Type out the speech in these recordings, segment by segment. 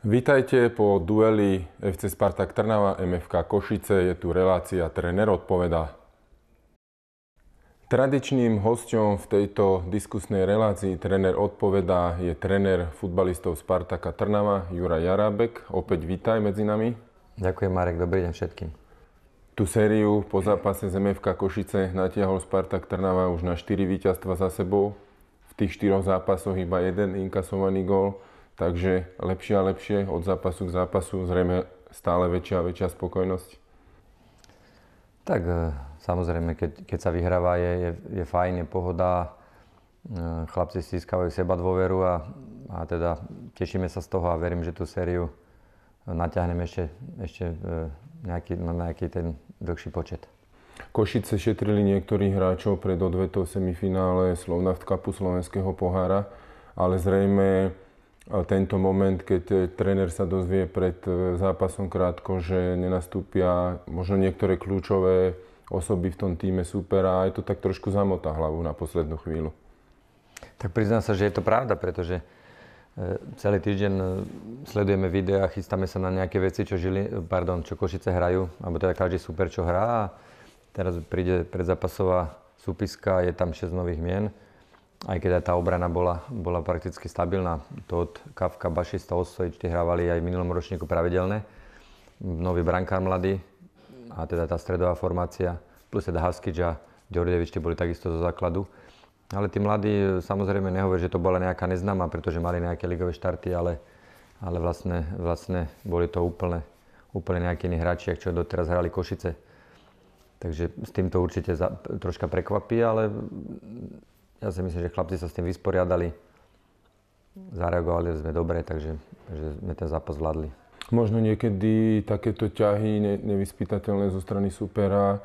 Vítajte po dueli FC Spartak Trnava MFK Košice. Je tu relácia Trener odpoveda. Tradičným hosťom v tejto diskusnej relácii Trener odpoveda je trener futbalistov Spartaka Trnava Jura Jarabek. Opäť vítaj medzi nami. Ďakujem Marek, dobrý deň všetkým. Tu sériu po zápase z MFK Košice natiahol Spartak Trnava už na 4 víťazstva za sebou. V tých 4 zápasoch iba jeden inkasovaný gól Takže lepšie a lepšie od zápasu k zápasu, zrejme stále väčšia a väčšia spokojnosť. Tak e, samozrejme, keď, keď sa vyhráva, je, je, je fajn, je pohoda. E, chlapci stískajú seba dôveru a, a teda tešíme sa z toho a verím, že tú sériu natiahneme ešte, ešte e, nejaký, na nejaký ten dlhší počet. Košice šetrili niektorých hráčov pred odvetou semifinále Slovnaft Cupu Slovenského pohára, ale zrejme tento moment, keď eh, tréner sa dozvie pred eh, zápasom krátko, že nenastúpia možno niektoré kľúčové osoby v tom týme supera a je to tak trošku zamotá hlavu na poslednú chvíľu. Tak priznám sa, že je to pravda, pretože eh, celý týždeň sledujeme videá, chystáme sa na nejaké veci, čo, žili, pardon, čo Košice hrajú, alebo teda každý super, čo hrá. a Teraz príde predzápasová súpiska, je tam 6 nových mien aj keď aj tá obrana bola, bola prakticky stabilná. To od Kafka, Bašista, tie hrávali aj v minulom ročníku pravidelne. Nový brankár mladý a teda tá stredová formácia, plus teda Haskič a Ďordevič boli takisto zo základu. Ale tí mladí, e, samozrejme nehovorí, že to bola nejaká neznáma, pretože mali nejaké ligové štarty, ale, ale vlastne, vlastne boli to úplne, úplne nejakí iní hráči, čo doteraz hrali Košice. Takže s týmto určite za, troška prekvapí, ale ja si myslím, že chlapci sa s tým vysporiadali. Zareagovali sme dobre, takže že sme ten zápas zvládli. Možno niekedy takéto ťahy ne, nevyspytateľné zo strany supera e,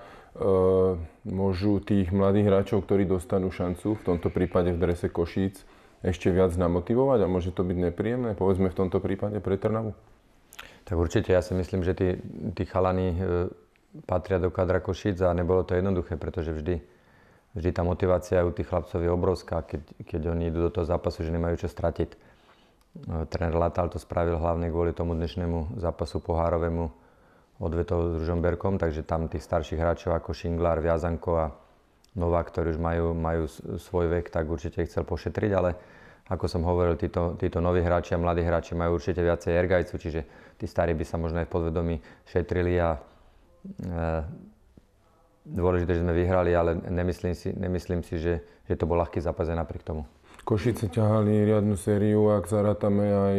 môžu tých mladých hráčov, ktorí dostanú šancu, v tomto prípade v drese Košíc, ešte viac namotivovať a môže to byť nepríjemné, povedzme v tomto prípade pre Trnavu? Tak určite, ja si myslím, že tí, tí chalani e, patria do kadra Košíc a nebolo to jednoduché, pretože vždy vždy tá motivácia u tých chlapcov je obrovská, keď, keď oni idú do toho zápasu, že nemajú čo stratiť. No, tréner Latal to spravil hlavne kvôli tomu dnešnému zápasu pohárovému odvetov s Berkom, takže tam tých starších hráčov ako Šinglár, Viazanko a Nová, ktorí už majú, majú svoj vek, tak určite ich chcel pošetriť, ale ako som hovoril, títo, títo noví hráči a mladí hráči majú určite viacej ergajcu, čiže tí starí by sa možno aj v podvedomí šetrili a e, dôležité, že sme vyhrali, ale nemyslím si, nemyslím si že, že to bol ľahký zápas aj napriek tomu. Košice ťahali riadnu sériu, ak zarátame aj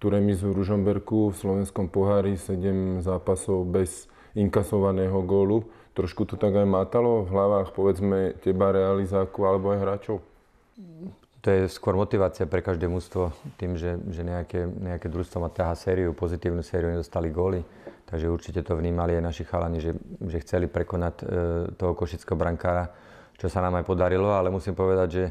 tú remizu v Ružomberku v slovenskom pohári 7 zápasov bez inkasovaného gólu. Trošku to tak aj mátalo v hlavách, povedzme, teba realizáku alebo aj hráčov? To je skôr motivácia pre každé mužstvo tým, že, že nejaké, nejaké družstvo má ťaha sériu, pozitívnu sériu, nedostali góly. Takže určite to vnímali aj naši chalani, že, že chceli prekonať e, toho košického brankára, čo sa nám aj podarilo, ale musím povedať, že,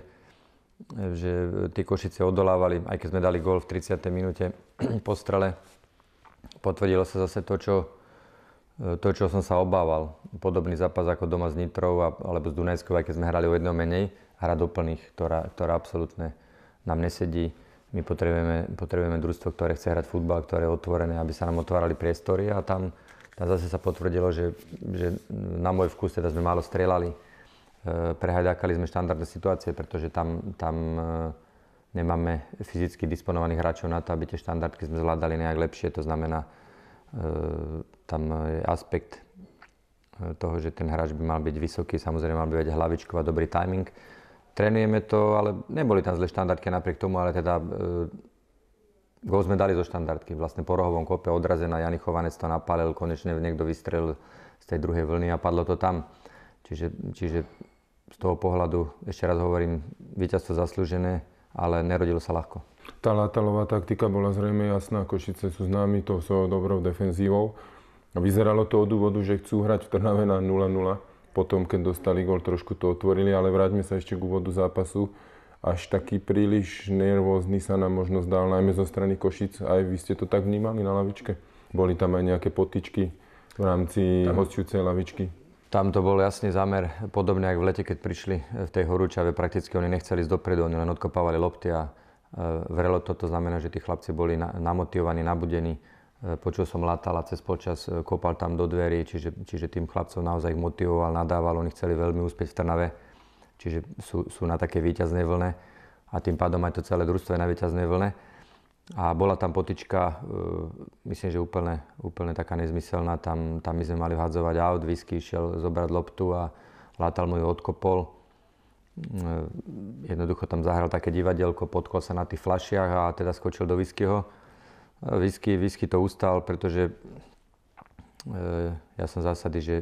že tí Košice odolávali, aj keď sme dali gól v 30. minúte po strele. Potvrdilo sa zase to, čo, e, to, čo som sa obával. Podobný zápas ako doma s Nitrou alebo s Dunajskou, aj keď sme hrali o jedno menej hra doplných, ktorá, ktorá absolútne nám nesedí. My potrebujeme, potrebujeme družstvo, ktoré chce hrať futbal, ktoré je otvorené, aby sa nám otvárali priestory a tam, tam zase sa potvrdilo, že, že na môj vkus teda sme málo strelali, e, Prehajdákali sme štandardné situácie, pretože tam, tam e, nemáme fyzicky disponovaných hráčov na to, aby tie štandardky sme zvládali nejak lepšie. To znamená, e, tam je aspekt toho, že ten hráč by mal byť vysoký, samozrejme mal by byť hlavičku a dobrý timing Trénujeme to, ale neboli tam zle štandardky napriek tomu, ale teda e, gol sme dali zo štandardky. Vlastne po rohovom kope odrazená, Jani Chovanec to napálil, konečne niekto vystrelil z tej druhej vlny a padlo to tam. Čiže, čiže z toho pohľadu, ešte raz hovorím, víťazstvo zaslúžené, ale nerodilo sa ľahko. Tá Latalová taktika bola zrejme jasná. Košice sú známi tou svojou dobrou defenzívou. Vyzeralo to od úvodu, že chcú hrať v Trnave na 0-0 potom, keď dostali gol, trošku to otvorili, ale vráťme sa ešte k úvodu zápasu. Až taký príliš nervózny sa nám možno zdal, najmä zo strany Košic. Aj vy ste to tak vnímali na lavičke? Boli tam aj nejaké potičky v rámci tam, hostujúcej lavičky? Tam to bol jasný zámer, podobne ako v lete, keď prišli e, v tej horúčave. Prakticky oni nechceli ísť dopredu, oni len odkopávali lopty a e, vrelo toto znamená, že tí chlapci boli namotivovaní, nabudení E, počul som Latala cez počas, e, kopal tam do dverí, čiže, čiže tým chlapcov naozaj ich motivoval, nadával, oni chceli veľmi úspieť v Trnave, čiže sú, sú na také výťaznej vlne a tým pádom aj to celé družstvo je na výťaznej vlne. A bola tam potička, e, myslím, že úplne, úplne taká nezmyselná, tam, tam my sme mali vhadzovať aut, whisky išiel zobrať loptu a látal mu ju odkopol. Jednoducho tam zahral také divadelko, potkol sa na tých flašiach a teda skočil do whiskyho Whisky, whisky to ustal, pretože e, ja som zásady, že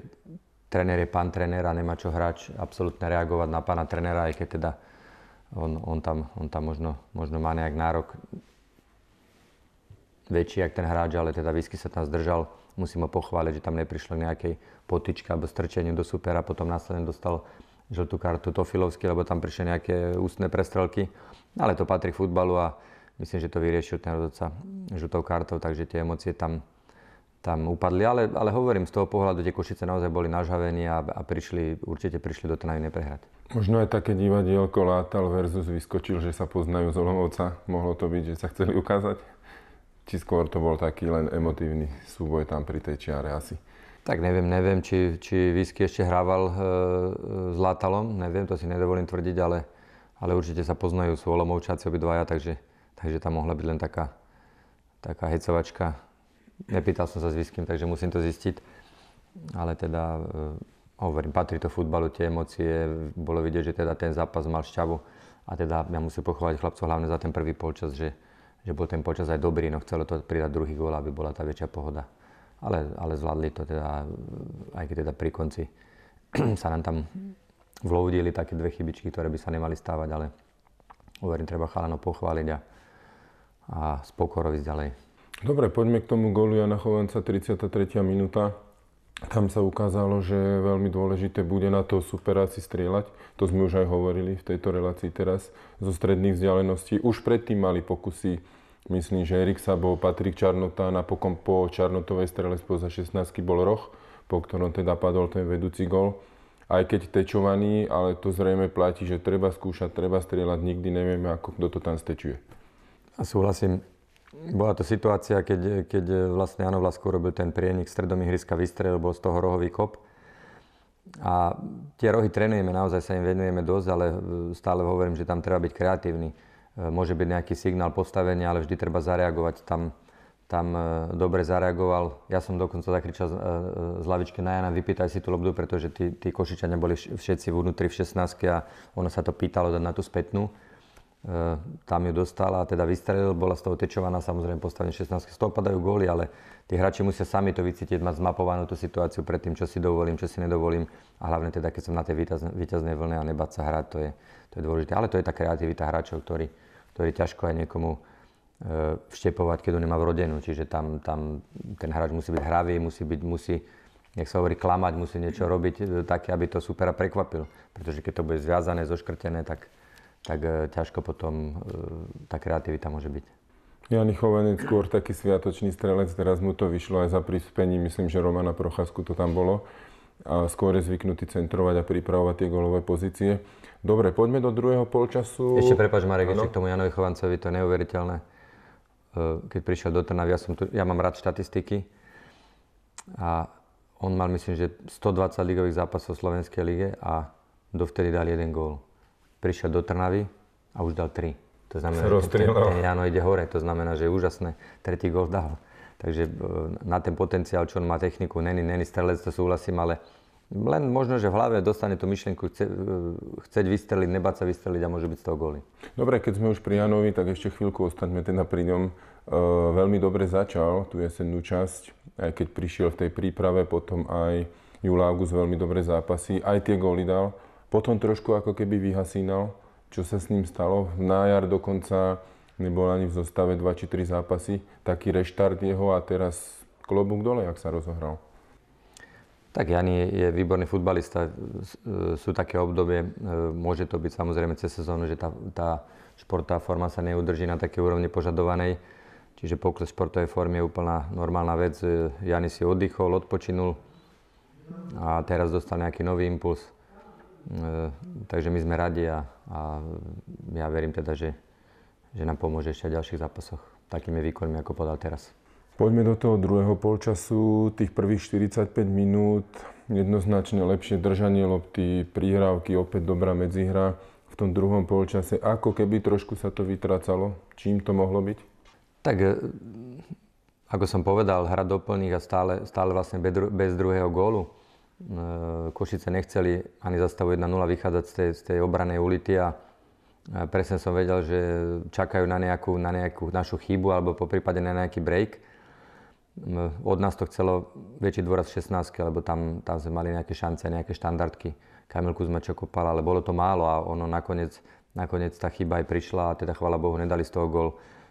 tréner je pán tréner a nemá čo hráč absolútne reagovať na pána trénera, aj keď teda on, on tam, on tam možno, možno má nejak nárok väčší, jak ten hráč, ale teda Whisky sa tam zdržal. Musím ho pochváliť, že tam neprišlo k nejakej potičke alebo strčeniu do supera. Potom následne dostal žltú kartu Tofilovský, lebo tam prišli nejaké ústne prestrelky. Ale to patrí k futbalu a myslím, že to vyriešil ten rozhodca žutou kartou, takže tie emócie tam, tam upadli. Ale, ale hovorím, z toho pohľadu tie Košice naozaj boli nažavení a, a prišli, určite prišli do Trnavy neprehrať. Možno aj také divadielko Látal versus vyskočil, že sa poznajú z Olomovca. Mohlo to byť, že sa chceli ukázať? Či skôr to bol taký len emotívny súboj tam pri tej čiare asi? Tak neviem, neviem, či, či Whisky ešte hrával e, e s Látalom, neviem, to si nedovolím tvrdiť, ale, ale určite sa poznajú, sú Olomovčáci obidvaja, takže že tam mohla byť len taká, taká hecovačka. Nepýtal som sa s Viským, takže musím to zistiť. Ale teda, e, hovorím, patrí to futbalu, tie emócie, bolo vidieť, že teda ten zápas mal šťavu. A teda ja musím pochovať chlapcov hlavne za ten prvý polčas, že, že bol ten počas aj dobrý, no chcelo to pridať druhý gól, aby bola tá väčšia pohoda. Ale, ale zvládli to teda, aj keď teda pri konci sa nám tam vloudili také dve chybičky, ktoré by sa nemali stávať, ale hovorím, treba chalano pochváliť a a s pokorou ísť ďalej. Dobre, poďme k tomu golu Jana Chovanca, 33. minúta. Tam sa ukázalo, že veľmi dôležité bude na to super asi strieľať. To sme už aj hovorili v tejto relácii teraz zo stredných vzdialeností. Už predtým mali pokusy, myslím, že Erik Sabo, Patrik Čarnota, napokon po Čarnotovej strele spoza 16 bol roh, po ktorom teda padol ten vedúci gol. Aj keď tečovaný, ale to zrejme platí, že treba skúšať, treba strieľať, nikdy nevieme, ako kto to tam stečuje. A súhlasím, bola to situácia, keď, keď vlastne Jano Vlasko robil ten prienik stredom ihriska vystrel, bol z toho rohový kop. A tie rohy trénujeme, naozaj sa im venujeme dosť, ale e, stále hovorím, že tam treba byť kreatívny. E, môže byť nejaký signál postavenia, ale vždy treba zareagovať. Tam, tam e, dobre zareagoval. Ja som dokonca zakričal z lavičky na Jana, vypýtaj si tú lobdu, pretože tí, tí košičania boli všetci vnútri v 16 a ono sa to pýtalo dať na tú spätnú. E, tam ju dostala teda vystrelil, bola z toho tečovaná, samozrejme postavenie 16, z toho padajú góly, ale tí hráči musia sami to vycítiť, mať zmapovanú tú situáciu pred tým, čo si dovolím, čo si nedovolím a hlavne teda, keď som na tej výťaznej vlne a nebáť sa hrať, to je, to je dôležité. Ale to je tá kreativita hráčov, ktorý, ktorý ťažko aj niekomu e, vštepovať, keď ho nemá rodenu. čiže tam, tam ten hráč musí byť hravý, musí byť, musí, nech sa hovorí, klamať, musí niečo robiť e, také, aby to supera prekvapil. Pretože keď to bude zviazané, zoškrtené, tak, tak e, ťažko potom e, tá kreativita môže byť. Jan Chovenec, skôr taký sviatočný strelec, teraz mu to vyšlo aj za prispením, myslím, že Romana Procházku to tam bolo. A skôr je zvyknutý centrovať a pripravovať tie golové pozície. Dobre, poďme do druhého polčasu. Ešte prepáč, Marek, ešte k tomu Janovi Chovancovi, to je neuveriteľné. E, keď prišiel do Trnavy, ja, som tu, ja mám rád štatistiky a on mal, myslím, že 120 ligových zápasov v Slovenskej lige a dovtedy dal jeden gól prišiel do Trnavy a už dal tri. To znamená, že ten, ten, ten ide hore, to znamená, že je úžasné, tretí gol dal. Takže e, na ten potenciál, čo on má techniku, není, není strelec, to súhlasím, ale len možno, že v hlave dostane tú myšlienku chce, e, chceť vystreliť, nebáť sa vystreliť a môže byť z toho góly. Dobre, keď sme už pri Janovi, tak ešte chvíľku ostaňme teda pri ňom. E, veľmi dobre začal tú jesennú časť, aj keď prišiel v tej príprave, potom aj Júl August veľmi dobre zápasy, aj tie góly dal. Potom trošku ako keby vyhasínal, čo sa s ním stalo. V nájar dokonca nebol ani v zostave 2 či 3 zápasy. Taký reštart jeho a teraz klobúk dole, ak sa rozohral. Tak Jani je výborný futbalista. E, sú také obdobie, e, môže to byť samozrejme cez sezónu, že tá, tá športová forma sa neudrží na také úrovni požadovanej. Čiže pokles športovej formy je úplná normálna vec. E, Jani si oddychol, odpočinul a teraz dostal nejaký nový impuls. E, takže my sme radi a, a ja verím teda, že, že nám pomôže ešte v ďalších zápasoch takými výkonmi, ako podal teraz. Poďme do toho druhého polčasu. Tých prvých 45 minút jednoznačne lepšie držanie lopty, prihrávky, opäť dobrá medzihra v tom druhom polčase. Ako keby trošku sa to vytracalo? Čím to mohlo byť? Tak e, ako som povedal, hra doplných a stále, stále vlastne bez druhého gólu E, Košice nechceli ani zastavu 1-0 vychádzať z tej, z tej obranej ulity a e, presne som vedel, že čakajú na nejakú, na nejakú našu chybu alebo po prípade na nejaký break. Od nás to chcelo väčší dôraz 16, lebo tam, tam sme mali nejaké šance, nejaké štandardky. Kamil Kuzmačo kopal, ale bolo to málo a ono nakoniec, nakoniec tá chyba aj prišla a teda chvála Bohu nedali z toho gol.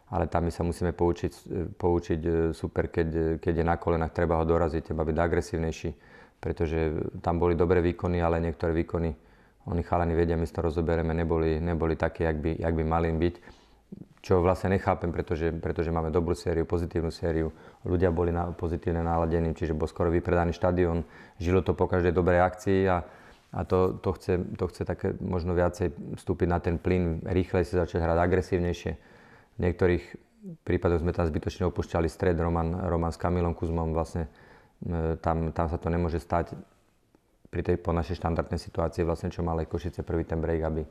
Ale tam my sa musíme poučiť, e, poučiť super, keď, keď je na kolenách, treba ho doraziť, treba byť agresívnejší pretože tam boli dobré výkony, ale niektoré výkony, oni chalani vedia, my to rozoberieme, neboli, neboli také, jak by, jak by mali byť. Čo vlastne nechápem, pretože, pretože máme dobrú sériu, pozitívnu sériu, ľudia boli na, pozitívne naladení, čiže bol skoro vypredaný štadión, žilo to po každej dobrej akcii a, a to, to, chce, to chce také možno viacej vstúpiť na ten plyn, rýchlejšie začať hrať, agresívnejšie. V niektorých prípadoch sme tam zbytočne opúšťali stred, Roman, Roman s Kamilom Kuzmom vlastne E, tam, tam sa to nemôže stať pri tej po našej štandardnej situácii vlastne čo mali Košice prvý ten break, aby,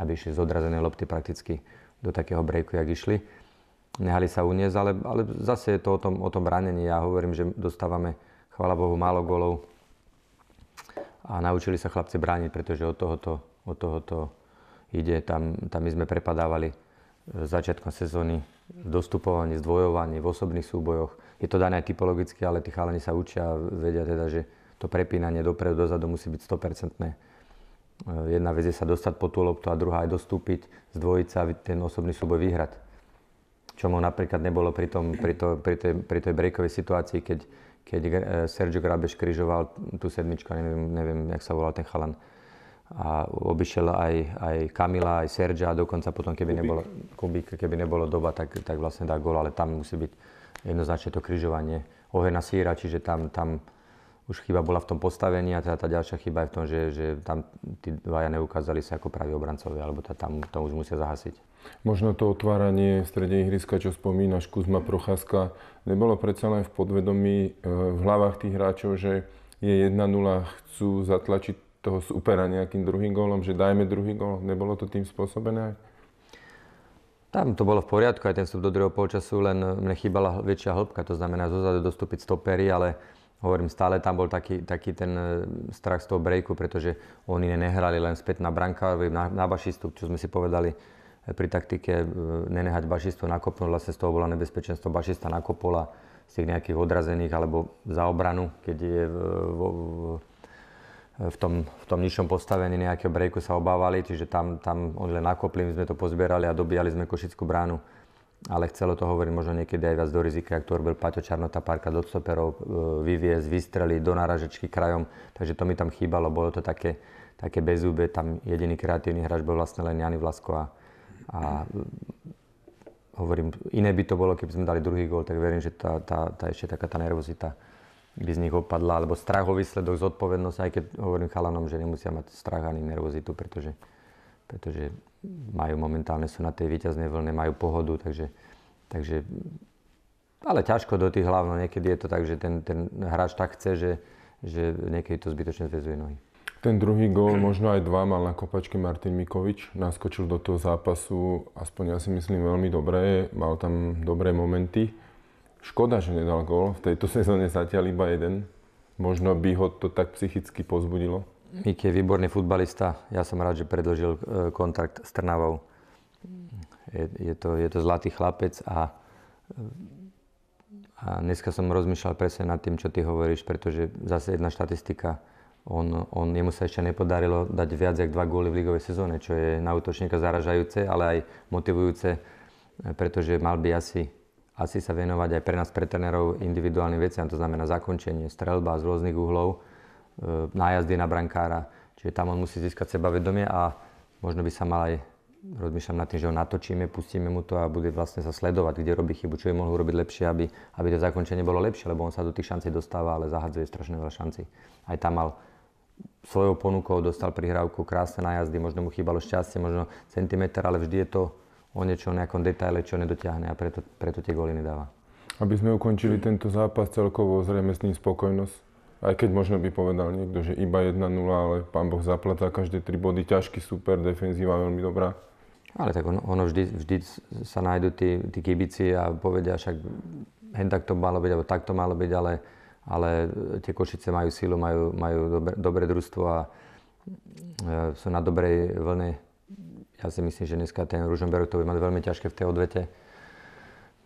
aby išli z odrazené lopty prakticky do takého breaku, jak išli. Nehali sa uniesť, ale, ale zase je to o tom, o tom ranení. Ja hovorím, že dostávame, chvála Bohu, málo golov a naučili sa chlapci brániť, pretože od tohoto, od tohoto ide. Tam, tam my sme prepadávali začiatkom sezóny dostupovaní, zdvojovaní v osobných súbojoch je to dané typologicky, ale tí chalani sa učia, vedia teda, že to prepínanie dopredu, dozadu musí byť 100%. E, jedna vec je sa dostať po tú loptu a druhá aj dostúpiť, zdvojiť sa a ten osobný súboj vyhrať. Čo mu napríklad nebolo pri, tom, pri, to, pri, tej, pri tej breakovej situácii, keď, keď e, Sergio Grabež križoval tú sedmičku, neviem, neviem, jak sa volal ten chalan. A obišiel aj, aj Kamila, aj Sergio a dokonca potom, keby nebolo, keby nebolo doba, tak, tak vlastne dá gól, ale tam musí byť jednoznačne to križovanie Ohena Síra, čiže tam, tam už chyba bola v tom postavení a teda tá ďalšia chyba je v tom, že, že tam tí dvaja neukázali sa ako praví obrancovia, alebo tá, tam to už musia zahasiť. Možno to otváranie v strede ihriska, čo spomínaš, Kuzma Procházka, nebolo predsa len v podvedomí e, v hlavách tých hráčov, že je 1-0, chcú zatlačiť toho supera nejakým druhým gólom, že dajme druhý gól. Nebolo to tým spôsobené? Tam to bolo v poriadku, aj ten vstup do druhého polčasu, len mne chýbala väčšia hĺbka, to znamená zozadu dostúpiť stopery, ale hovorím, stále tam bol taký, taký ten e, strach z toho breaku, pretože oni nehrali len späť na branka, na, na bašistu, čo sme si povedali e, pri taktike e, nenehať bašistu nakopnúť, vlastne z toho bola nebezpečenstvo, bašista nakopola z tých nejakých odrazených alebo za obranu, keď je v, v, v v tom, v tom nižšom postavení nejakého breaku sa obávali, čiže tam, tam on len my sme to pozbierali a dobíjali sme Košickú bránu. Ale chcelo to hovoriť možno niekedy aj viac do rizika, ak to robil Paťo Čarnota párka do stoperov, e, vyviez, vystreli do náražečky krajom, takže to mi tam chýbalo, bolo to také, také bezúbe, tam jediný kreatívny hráč bol vlastne len Jany Vlasko a, a hovorím, iné by to bolo, keby sme dali druhý gól, tak verím, že tá, tá, tá ešte taká tá nervozita by z nich opadla, alebo strahový sledok zodpovednosť, aj keď hovorím chalanom, že nemusia mať strach ani nervozitu, pretože, pretože majú momentálne, sú na tej výťaznej vlne, majú pohodu, takže, takže ale ťažko do tých hlavno, niekedy je to tak, že ten, ten hráč tak chce, že, že niekedy to zbytočne zvezuje nohy. Ten druhý gól, možno aj dva, mal na kopačky Martin Mikovič. Naskočil do toho zápasu, aspoň ja si myslím, veľmi dobre. Mal tam dobré momenty Škoda, že nedal gól. V tejto sezóne zatiaľ iba jeden. Možno by ho to tak psychicky pozbudilo. Mik je výborný futbalista. Ja som rád, že predložil e, kontrakt s Trnavou. Je, je, to, je to zlatý chlapec a, a dneska som rozmýšľal presne nad tým, čo ty hovoríš, pretože zase jedna štatistika. On, on, jemu sa ešte nepodarilo dať viac ako dva góly v ligovej sezóne, čo je na útočníka zaražajúce, ale aj motivujúce, pretože mal by asi asi sa venovať aj pre nás, pre trénerov, individuálnym veciam, to znamená zakončenie, strelba z rôznych uhlov, e, nájazdy na brankára. Čiže tam on musí získať sebavedomie a možno by sa mal aj rozmýšľam nad tým, že ho natočíme, pustíme mu to a bude vlastne sa sledovať, kde robí chybu, čo je mohol urobiť lepšie, aby, aby to zakončenie bolo lepšie, lebo on sa do tých šancí dostáva, ale zahadzuje strašne veľa šanci. Aj tam mal svojou ponukou, dostal prihrávku, krásne nájazdy, možno mu chýbalo šťastie, možno centimeter, ale vždy je to o o nejakom detaile, čo nedotiahne a preto, preto tie góly nedáva. Aby sme ukončili tento zápas celkovo, zrejme s ním spokojnosť. Aj keď možno by povedal niekto, že iba 1-0, ale pán Boh zaplatá každé tri body, ťažký super, defenzíva veľmi dobrá. Ale tak ono, ono vždy, vždy sa nájdú tí, tí kibici a povedia však hen tak to malo byť, alebo tak to malo byť, ale, ale tie Košice majú silu, majú, majú dobre, dobré družstvo a e, sú na dobrej vlne ja si myslím, že dneska ten Ružomberok to by mať veľmi ťažké v tej odvete.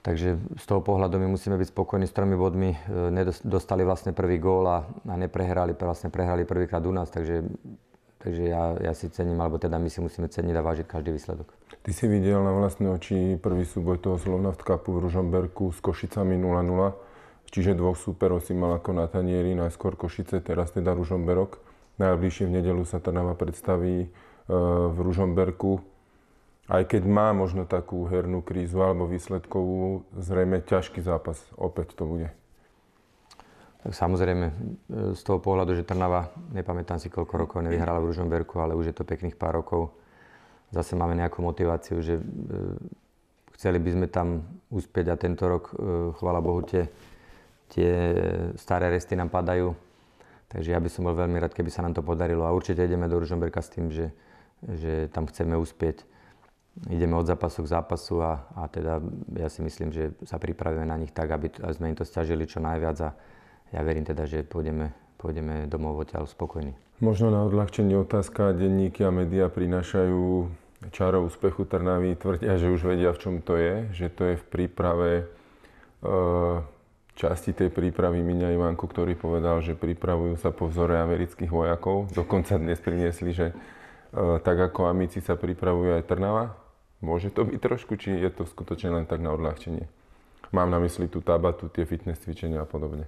Takže z toho pohľadu my musíme byť spokojní s tromi bodmi. E, dostali vlastne prvý gól a, a neprehrali, vlastne prehrali prvýkrát u nás, takže, takže ja, ja si cením, alebo teda my si musíme ceniť a vážiť každý výsledok. Ty si videl na vlastné oči prvý súboj toho Slovna v Tkapu v Ružomberku s Košicami 0-0. Čiže dvoch súperov si mal ako na tanieri, najskôr Košice, teraz teda Ružomberok. Najbližšie v nedelu sa Trnava predstaví v Ružomberku. Aj keď má možno takú hernú krízu alebo výsledkovú, zrejme ťažký zápas opäť to bude. Tak samozrejme, e, z toho pohľadu, že Trnava, nepamätám si koľko rokov nevyhrala v Ružomberku, ale už je to pekných pár rokov. Zase máme nejakú motiváciu, že e, chceli by sme tam uspieť a tento rok, e, chvála Bohu, tie, tie staré resty nám padajú. Takže ja by som bol veľmi rád, keby sa nám to podarilo. A určite ideme do Ružomberka s tým, že že tam chceme uspieť. Ideme od zápasu k zápasu a, a teda ja si myslím, že sa pripravíme na nich tak, aby, aby sme im to stiažili čo najviac a ja verím teda, že pôjdeme, pôjdeme domov odtiaľ spokojní. Možno na odľahčenie otázka, denníky a médiá prinášajú čarov úspechu Trnavy tvrdia, že už vedia, v čom to je, že to je v príprave e, časti tej prípravy Miňa Ivanku, ktorý povedal, že pripravujú sa po vzore amerických vojakov. Dokonca dnes priniesli, že Eh, tak ako Amici sa pripravuje aj Trnava? Môže to byť trošku, či je to skutočne len tak na odľahčenie? Mám na mysli tú tabatu, tie fitness cvičenia a podobne.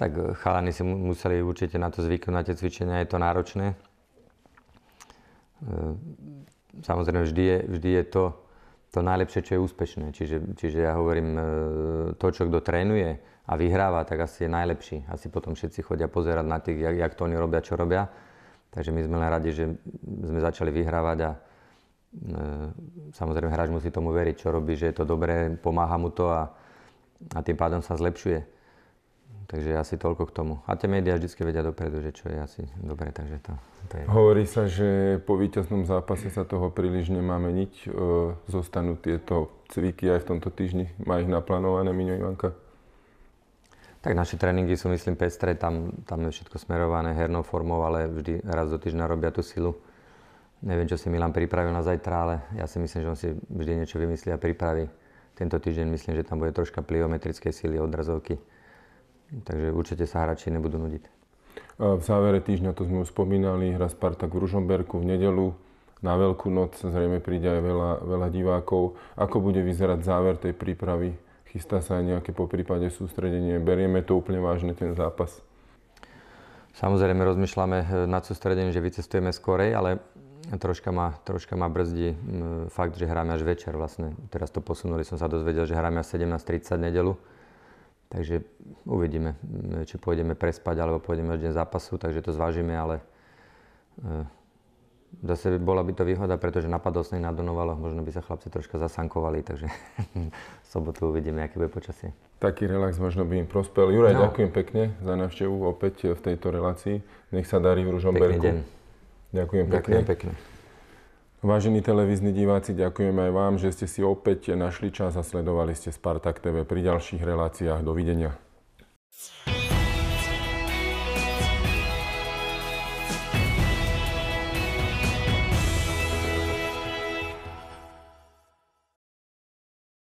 Tak eh, chalani si museli určite na to zvyknúť, na tie cvičenia, je to náročné. Eh, samozrejme, vždy je, vždy je to, to najlepšie, čo je úspešné. Čiže, čiže ja hovorím, to, čo kto trénuje a vyhráva, tak asi je najlepší. Asi potom všetci chodia pozerať na tých, jak, jak to oni robia, čo robia Takže my sme len radi, že sme začali vyhrávať a e, samozrejme hráč musí tomu veriť, čo robí, že je to dobré, pomáha mu to a, a tým pádom sa zlepšuje. Takže asi toľko k tomu. A tie médiá vždy vedia dopredu, že čo je asi dobre, takže to, to je. Hovorí sa, že po víťaznom zápase sa toho príliš nemá meniť. E, zostanú tieto cviky aj v tomto týždni. Má ich naplánované Miňo Ivanka? Tak naše tréningy sú, myslím, pestré, tam, tam je všetko smerované hernou formou, ale vždy raz do týždňa robia tú silu. Neviem, čo si Milan pripravil na zajtra, ale ja si myslím, že on si vždy niečo vymyslí a pripraví. Tento týždeň myslím, že tam bude troška pliometrickej sily, odrazovky. Takže určite sa hráči nebudú nudiť. V závere týždňa, to sme už spomínali, hra Spartak v Ružomberku v nedelu na Veľkú noc. Zrejme príde aj veľa, veľa divákov. Ako bude vyzerať záver tej prípravy chystá sa aj nejaké po prípade sústredenie. Berieme to úplne vážne, ten zápas. Samozrejme rozmýšľame eh, nad sústredením, že vycestujeme skorej, ale troška ma, troška ma brzdí mm, fakt, že hráme až večer vlastne. Teraz to posunuli, som sa dozvedel, že hráme až 17.30 nedelu. Takže uvidíme, mm, či pôjdeme prespať alebo pôjdeme až deň zápasu, takže to zvážime, ale eh, Zase bola by to výhoda, pretože napadol sneh na Donovaloch možno by sa chlapci troška zasankovali, takže v sobotu uvidíme, aké bude počasie. Taký relax možno by im prospel. Juraj, no. ďakujem pekne za návštevu opäť v tejto relácii. Nech sa darí v Ružomberku. Pekný deň. Ďakujem pekne. Ďakujem pekne. Vážení televízni diváci, ďakujem aj vám, že ste si opäť našli čas a sledovali ste Spartak TV pri ďalších reláciách. Dovidenia.